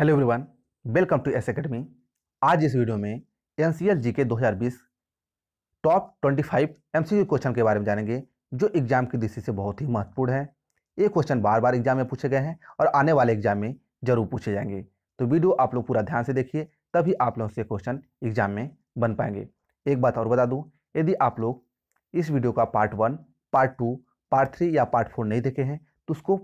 hello everyone welcome to S academy आज इस video में एन सी एल जी के दो हज़ार बीस top twenty five M C question के बारे में जानेंगे जो एग्जाम की दृष्टि से बहुत ही महत्वपूर्ण है ये क्वेश्चन बार बार एग्जाम में पूछे गए हैं और आने वाले एग्जाम में जरूर पूछे जाएंगे तो वीडियो आप लोग पूरा ध्यान से देखिए तभी आप लोग से क्वेश्चन एग्जाम में बन पाएंगे एक बात और बता दूँ यदि आप लोग इस वीडियो का part one part two part three या पार्ट फोर नहीं देखे हैं तो उसको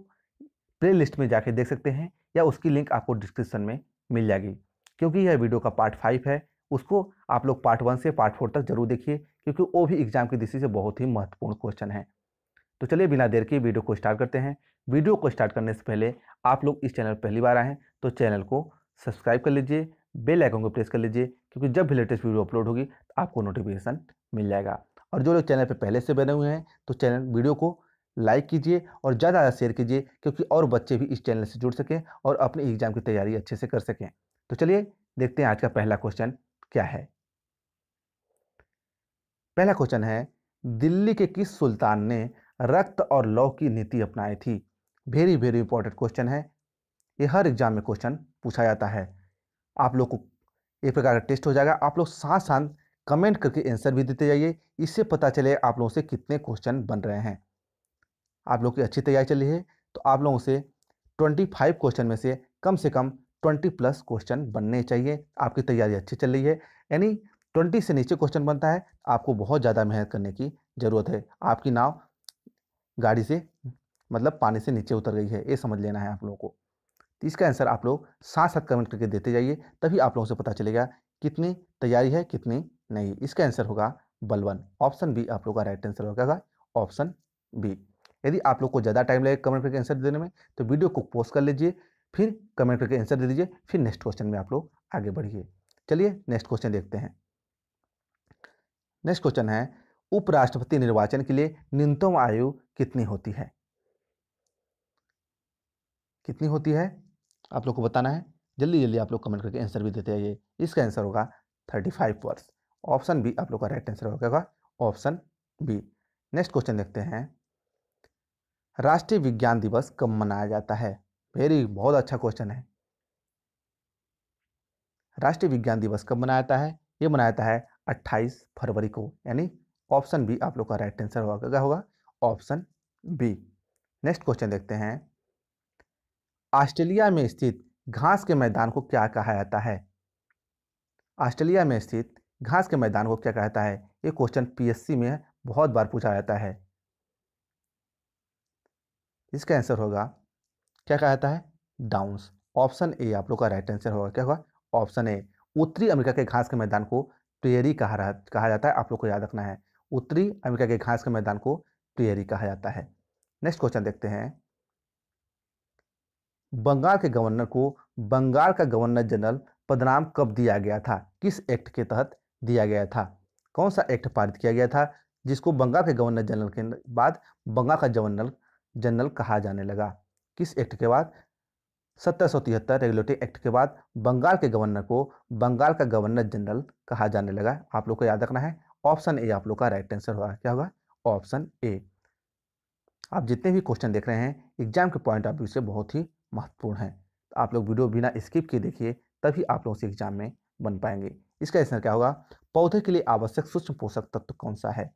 प्ले लिस्ट में जाके देख सकते हैं या उसकी लिंक आपको डिस्क्रिप्शन में मिल जाएगी क्योंकि यह वीडियो का पार्ट फाइव है उसको आप लोग पार्ट वन से पार्ट फोर तक जरूर देखिए क्योंकि वो भी एग्जाम की दृष्टि से बहुत ही महत्वपूर्ण क्वेश्चन है तो चलिए बिना देर के वीडियो को स्टार्ट करते हैं वीडियो को स्टार्ट करने से पहले आप लोग इस चैनल पहली बार हैं तो चैनल को सब्सक्राइब कर लीजिए बेल आइकन को प्रेस कर लीजिए क्योंकि जब भी लेटेस्ट वीडियो अपलोड होगी तो आपको नोटिफिकेशन मिल जाएगा और जो लोग चैनल पर पहले से बने हुए हैं तो चैनल वीडियो को लाइक कीजिए और ज़्यादा ज़्यादा शेयर कीजिए क्योंकि और बच्चे भी इस चैनल से जुड़ सकें और अपने एग्जाम की तैयारी अच्छे से कर सकें तो चलिए देखते हैं आज का पहला क्वेश्चन क्या है पहला क्वेश्चन है दिल्ली के किस सुल्तान ने रक्त और लौ की नीति अपनाई थी वेरी वेरी इंपॉर्टेंट क्वेश्चन है ये हर एग्जाम में क्वेश्चन पूछा जाता है आप लोग को एक प्रकार का टेस्ट हो जाएगा आप लोग साथ साथ कमेंट करके आंसर भी देते जाइए इससे पता चले आप लोगों से कितने क्वेश्चन बन रहे हैं आप लोग की अच्छी तैयारी चली है तो आप लोगों से ट्वेंटी फाइव क्वेश्चन में से कम से कम ट्वेंटी प्लस क्वेश्चन बनने चाहिए आपकी तैयारी अच्छी चल रही है यानी ट्वेंटी से नीचे क्वेश्चन बनता है आपको बहुत ज़्यादा मेहनत करने की ज़रूरत है आपकी नाव गाड़ी से मतलब पानी से नीचे उतर गई है ये समझ लेना है आप लोगों को तो इसका आंसर आप लोग साथ साथ कमेंट करके देते जाइए तभी आप लोगों से पता चलेगा कितनी तैयारी है कितनी नहीं इसका आंसर होगा बलवन ऑप्शन बी आप लोग का राइट आंसर होगा ऑप्शन बी यदि आप लोग को ज़्यादा टाइम लगे कमेंट करके आंसर देने में तो वीडियो को पोस्ट कर लीजिए फिर कमेंट करके आंसर दे दीजिए फिर नेक्स्ट क्वेश्चन में आप लोग आगे बढ़िए चलिए नेक्स्ट क्वेश्चन देखते हैं नेक्स्ट क्वेश्चन है उपराष्ट्रपति निर्वाचन के लिए न्यूनतम आयु कितनी होती है कितनी होती है आप लोग को बताना है जल्दी जल्दी आप लोग कमेंट करके आंसर भी देते आइए इसका आंसर होगा थर्टी फाइव वर्ष ऑप्शन बी आप लोग का राइट आंसर होगा ऑप्शन बी नेक्स्ट क्वेश्चन देखते हैं राष्ट्रीय विज्ञान दिवस कब मनाया जाता है वेरी बहुत अच्छा क्वेश्चन है राष्ट्रीय विज्ञान दिवस कब मनाया जाता है ये मनाया जाता है 28 फरवरी को यानी ऑप्शन बी आप लोग का राइट आंसर होगा क्या होगा ऑप्शन बी नेक्स्ट क्वेश्चन देखते हैं ऑस्ट्रेलिया में स्थित घास के मैदान को क्या कहा जाता है ऑस्ट्रेलिया में स्थित घास के मैदान को क्या कहता है ये क्वेश्चन पीएससी में बहुत बार पूछा जाता है इसका आंसर होगा क्या कहा जाता है डाउंस ऑप्शन ए आप लोग का राइट आंसर होगा क्या होगा ऑप्शन ए उत्तरी अमेरिका के घास के मैदान को प्रेयरी कहा रहा कहा जाता है आप लोग को याद रखना है उत्तरी अमेरिका के घास के मैदान को प्रेयरी कहा जाता है नेक्स्ट क्वेश्चन देखते हैं बंगाल के गवर्नर को बंगाल का गवर्नर जनरल पदनाम कब दिया गया था किस एक्ट के तहत दिया गया था कौन सा एक्ट पारित किया गया था जिसको बंगाल के गवर्नर जनरल के बाद बंगाल का गवर्नर जनरल कहा जाने लगा किस एक्ट के बाद सत्रह सौ तिहत्तर रेगुलेटरी एक्ट के बाद बंगाल के गवर्नर को बंगाल का गवर्नर जनरल कहा जाने लगा आप लोग को याद रखना है ऑप्शन ए आप लोग का राइट आंसर होगा क्या होगा ऑप्शन ए आप जितने भी क्वेश्चन देख रहे हैं एग्जाम के पॉइंट ऑफ व्यू से बहुत ही महत्वपूर्ण है तो आप लोग वीडियो बिना स्किप किए देखिए तभी आप लोग से एग्जाम में बन पाएंगे इसका आंसर क्या होगा पौधे के लिए आवश्यक सूक्ष्म पोषक तत्व कौन सा है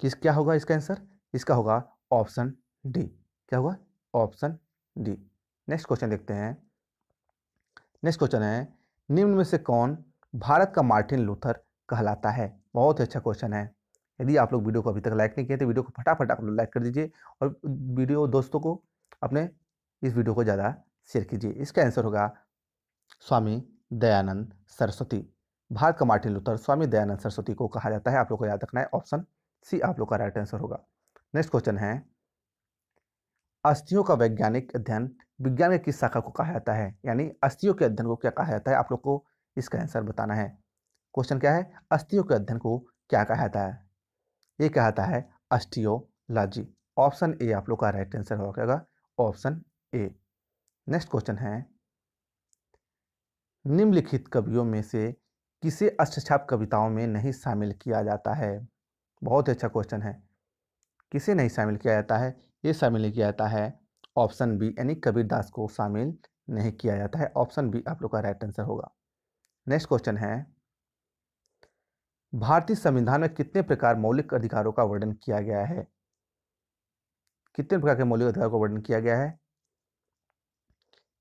किस क्या होगा इसका आंसर इसका होगा ऑप्शन डी क्या होगा ऑप्शन डी नेक्स्ट क्वेश्चन देखते हैं नेक्स्ट क्वेश्चन है निम्न में से कौन भारत का मार्टिन लूथर कहलाता है बहुत ही अच्छा क्वेश्चन है यदि आप लोग वीडियो को अभी तक लाइक नहीं किए तो वीडियो को फटाफट आप लोग लाइक कर दीजिए और वीडियो दोस्तों को अपने इस वीडियो को ज़्यादा शेयर कीजिए इसका आंसर होगा स्वामी दयानंद सरस्वती भारत का मार्टिन लूथर स्वामी दयानंद सरस्वती को कहा जाता है आप लोग को याद रखना है ऑप्शन सी आप लोग का राइट आंसर होगा नेक्स्ट क्वेश्चन है अस्थियों का वैज्ञानिक अध्ययन विज्ञान की किस शाखा को कहा जाता है यानी अस्थियों के अध्ययन को क्या कहा जाता है आप लोग को इसका आंसर बताना है क्वेश्चन क्या है अस्थियों के अध्ययन को क्या कहा जाता है ये कहा जाता है अस्टियोलॉजी ऑप्शन ए आप लोग का राइट आंसर होगा ऑप्शन ए नेक्स्ट क्वेश्चन है निम्नलिखित कवियों में से किसे अष्टछाप कविताओं में नहीं शामिल किया जाता है बहुत ही अच्छा क्वेश्चन है किसे नहीं शामिल किया जाता है ये शामिल नहीं किया जाता है ऑप्शन बी यानी कबीर दास को शामिल नहीं किया जाता है ऑप्शन बी आप लोग का राइट आंसर होगा नेक्स्ट क्वेश्चन है भारतीय संविधान में कितने प्रकार मौलिक अधिकारों का वर्णन किया गया है कितने प्रकार के मौलिक अधिकारों का वर्णन किया गया है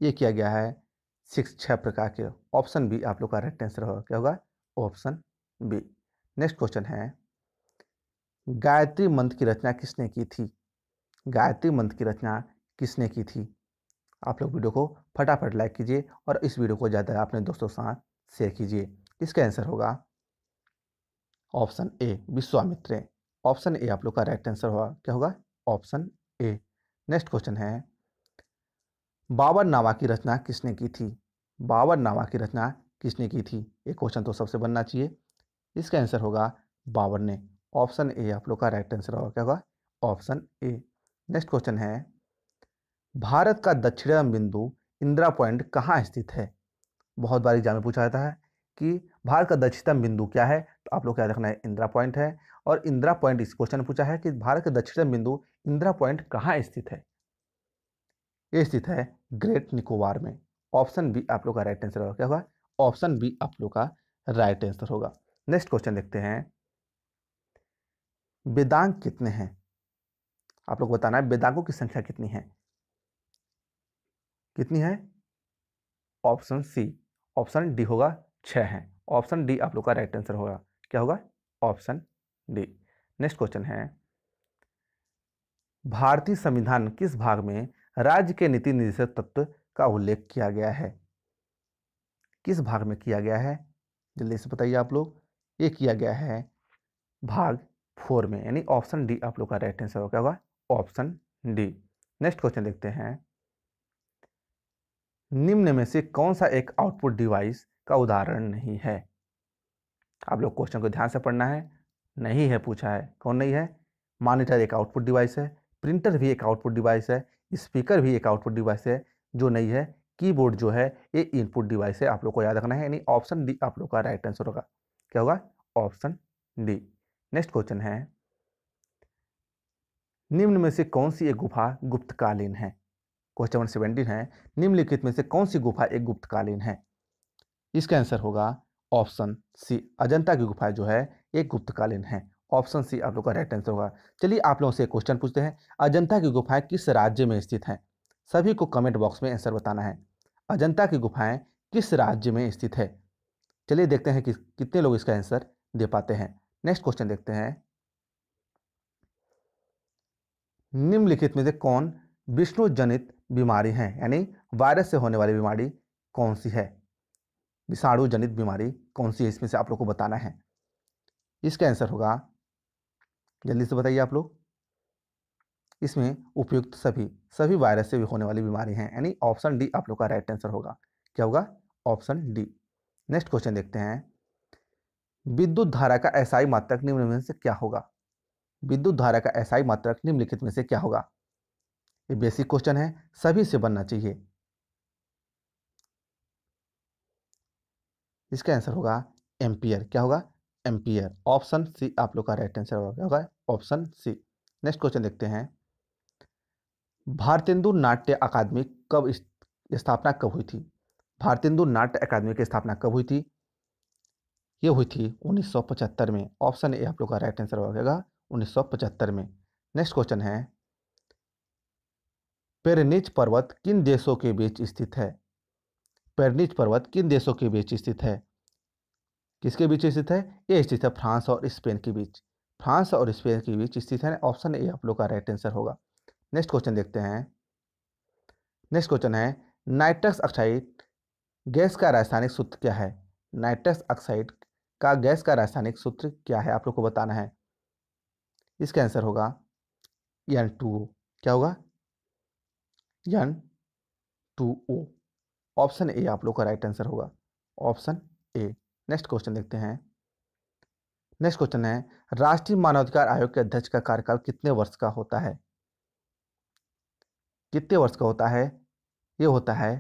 ये किया गया है सिक्स छः प्रकार के ऑप्शन बी आप लोग का राइट आंसर होगा क्या होगा ऑप्शन बी नेक्स्ट क्वेश्चन है गायत्री मंत्र की रचना किसने की थी गायत्री मंत्र की रचना किसने की थी आप लोग वीडियो को फटाफट लाइक कीजिए और इस वीडियो को ज़्यादा अपने दोस्तों के साथ शेयर कीजिए इसका आंसर होगा option A Vishwamitra option A आप लोग का राइट आंसर होगा क्या होगा ऑप्शन ए नेक्स्ट क्वेश्चन है बाबर नामा की रचना किसने की थी बाबर नामा की रचना किसने की थी ये क्वेश्चन तो सबसे बनना चाहिए इसका आंसर होगा बाबर ने ऑप्शन ए आप लोग का राइट आंसर होगा क्या होगा ऑप्शन ए नेक्स्ट क्वेश्चन है भारत का दक्षिणम बिंदु इंदिरा पॉइंट कहाँ स्थित है बहुत बार एग्जाम में पूछा जाता है कि भारत का दक्षिणतम बिंदु क्या है तो आप लोग क्या देखना है इंदिरा पॉइंट है और इंदिरा पॉइंट इस क्वेश्चन में पूछा है कि भारत का दक्षिणतम बिंदु इंदिरा पॉइंट कहाँ स्थित है ये स्थित है ग्रेट निकोबार में ऑप्शन बी आप लोग का राइट आंसर होगा क्या होगा ऑप्शन बी आप लोग का राइट आंसर होगा नेक्स्ट क्वेश्चन देखते हैं वेदांक कितने हैं आप लोग बताना है वेदांकों की संख्या कितनी है कितनी है ऑप्शन सी ऑप्शन डी होगा छः है ऑप्शन डी आप लोग का राइट आंसर होगा क्या होगा ऑप्शन डी नेक्स्ट क्वेश्चन है भारतीय संविधान किस भाग में राज्य के नीति निर्देशक तत्व का उल्लेख किया गया है किस भाग में किया गया है जल्दी से बताइए आप लोग ये किया गया है भाग फोर में यानी ऑप्शन डी आप लोग का राइट आंसर हो क्या होगा ऑप्शन डी नेक्स्ट क्वेश्चन देखते हैं निम्न में से कौन सा एक आउटपुट डिवाइस का उदाहरण नहीं है आप लोग क्वेश्चन को ध्यान से पढ़ना है नहीं है पूछा है कौन नहीं है मॉनिटर एक आउटपुट डिवाइस है प्रिंटर भी एक आउटपुट डिवाइस है स्पीकर भी एक आउटपुट डिवाइस है जो नहीं है कीबोर्ड जो है ये इनपुट डिवाइस है आप लोग को याद रखना है यानी ऑप्शन डी आप लोग का राइट आंसर होगा क्या होगा ऑप्शन डी नेक्स्ट क्वेश्चन है निम्न में से कौन सी एक गुफा गुप्तकालीन है क्वेश्चन नंबर सेवेंटीन है निम्नलिखित में से कौन सी गुफा एक गुप्तकालीन है इसका आंसर होगा ऑप्शन सी अजंता की गुफा जो है एक गुप्तकालीन है ऑप्शन सी आप लोग का राइट आंसर होगा चलिए आप लोगों से एक क्वेश्चन पूछते हैं अजंता की गुफाएं किस राज्य में स्थित हैं सभी को कमेंट बॉक्स में आंसर बताना है अजंता की गुफाएं किस राज्य में स्थित है चलिए देखते हैं कि कितने लोग इसका आंसर दे पाते हैं नेक्स्ट क्वेश्चन देखते हैं निम्नलिखित में से कौन विष्णु जनित बीमारी है यानी वायरस से होने वाली बीमारी कौन सी है विषाणु जनित बीमारी कौन सी है इसमें से आप लोग को बताना है इसका आंसर होगा जल्दी से बताइए आप लोग इसमें उपयुक्त सभी सभी वायरस से भी होने वाली बीमारी हैं यानी ऑप्शन डी आप लोग का राइट आंसर होगा क्या होगा ऑप्शन डी नेक्स्ट क्वेश्चन देखते हैं विद्युत धारा का एसआई मात्रक निम्न में से क्या होगा विद्युत धारा का एसआई मात्रक निम्नलिखित में से क्या होगा ये बेसिक क्वेश्चन है सभी से बनना चाहिए इसका आंसर होगा एम्पियर क्या होगा एम्पियर ऑप्शन सी आप लोग का राइट आंसर होगा ऑप्शन सी नेक्स्ट क्वेश्चन देखते हैं भारतेंदु नाट्य अकादमी कब स्थापना कब हुई थी भारतेंदु नाट्य अकादमी की स्थापना कब हुई थी ये हुई थी 1975 में ऑप्शन ए आप लोग का राइट आंसर हो जाएगा पचहत्तर में नेक्स्ट क्वेश्चन है पेरनीच पर्वत किन देशों के बीच स्थित है पेरनीच पर्वत किन देशों के बीच स्थित है किसके बीच स्थित है ये स्थित है फ्रांस और स्पेन के बीच फ्रांस और स्पेन के बीच स्थित है ऑप्शन ए आप लोग का राइट आंसर होगा नेक्स्ट क्वेश्चन देखते हैं नेक्स्ट क्वेश्चन है नाइट्रस ऑक्साइड गैस का रासायनिक सूत्र क्या है नाइट्रस ऑक्साइड का गैस का रासायनिक सूत्र क्या है आप लोग को बताना है इसका आंसर होगा यन टू ओ क्या होगा यन टू ओ ऑप्शन ए आप लोग का राइट आंसर होगा ऑप्शन ए नेक्स्ट क्वेश्चन देखते हैं नेक्स्ट क्वेश्चन है राष्ट्रीय मानवाधिकार आयोग के अध्यक्ष का कार्यकाल कितने वर्ष का होता है कितने वर्ष का होता है ये होता है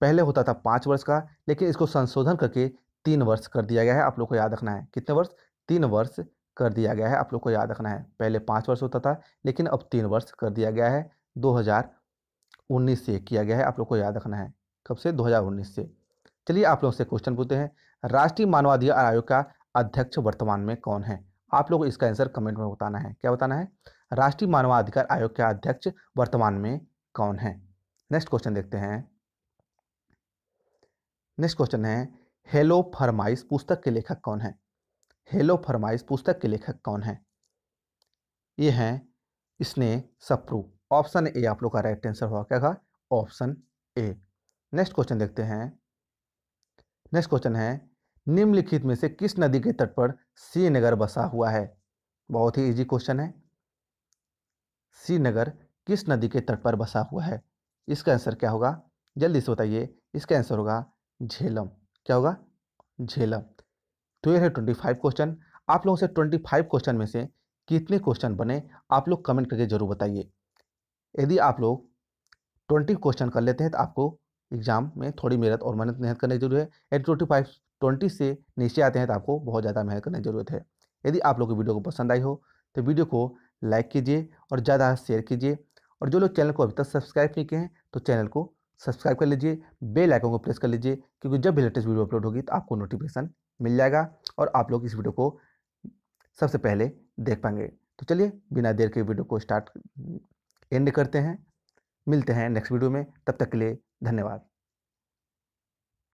पहले होता था पाँच वर्ष का लेकिन इसको संशोधन करके तीन वर्ष कर दिया गया है आप लोग को याद रखना है कितने वर्ष तीन वर्ष कर दिया गया है आप लोग को याद रखना है पहले पाँच वर्ष होता था लेकिन अब तीन वर्ष कर दिया गया है दो से किया गया है आप लोग को याद रखना है कब से दो से चलिए आप लोग से क्वेश्चन पूछते हैं राष्ट्रीय मानवाधिकार आयोग का अध्यक्ष वर्तमान में कौन है आप लोग इसका आंसर कमेंट में बताना है क्या बताना है राष्ट्रीय मानवाधिकार आयोग का अध्यक्ष वर्तमान में कौन है नेक्स्ट क्वेश्चन देखते हैं नेक्स्ट क्वेश्चन है हेलो फरमाइश पुस्तक के लेखक कौन है हेलो फरमाइश पुस्तक के लेखक कौन है ये हैं इसने सप्रू ऑप्शन ए आप लोग का राइट आंसर हुआ क्या कहा ऑप्शन ए नेक्स्ट क्वेश्चन देखते हैं नेक्स्ट क्वेश्चन है निम्नलिखित में से किस नदी के तट पर श्रीनगर बसा हुआ है बहुत ही इजी क्वेश्चन है श्रीनगर किस नदी के तट पर बसा हुआ है इसका आंसर क्या होगा जल्दी से बताइए इसका आंसर होगा झेलम क्या होगा झेलम तो ये है ट्वेंटी फाइव क्वेश्चन आप लोगों से ट्वेंटी फाइव क्वेश्चन में से कितने क्वेश्चन बने आप लोग कमेंट करके ज़रूर बताइए यदि आप लोग ट्वेंटी क्वेश्चन कर लेते हैं तो आपको एग्जाम में थोड़ी मेहनत और मेहनत मेहनत करने की जरूरत है यदि ट्वेंटी फाइव ट्वेंटी से नीचे आते हैं तो आपको बहुत ज़्यादा मेहनत करने की ज़रूरत है यदि आप लोग को वीडियो को पसंद आई हो तो वीडियो को लाइक कीजिए और ज़्यादा शेयर कीजिए और जो लोग चैनल को अभी तक सब्सक्राइब नहीं किए हैं तो चैनल को सब्सक्राइब कर लीजिए बेल आइकन को प्रेस कर लीजिए क्योंकि जब भी लेटेस्ट वीडियो अपलोड होगी तो आपको नोटिफिकेशन मिल जाएगा और आप लोग इस वीडियो को सबसे पहले देख पाएंगे तो चलिए बिना देर के वीडियो को स्टार्ट एंड करते हैं मिलते हैं नेक्स्ट वीडियो में तब तक के लिए धन्यवाद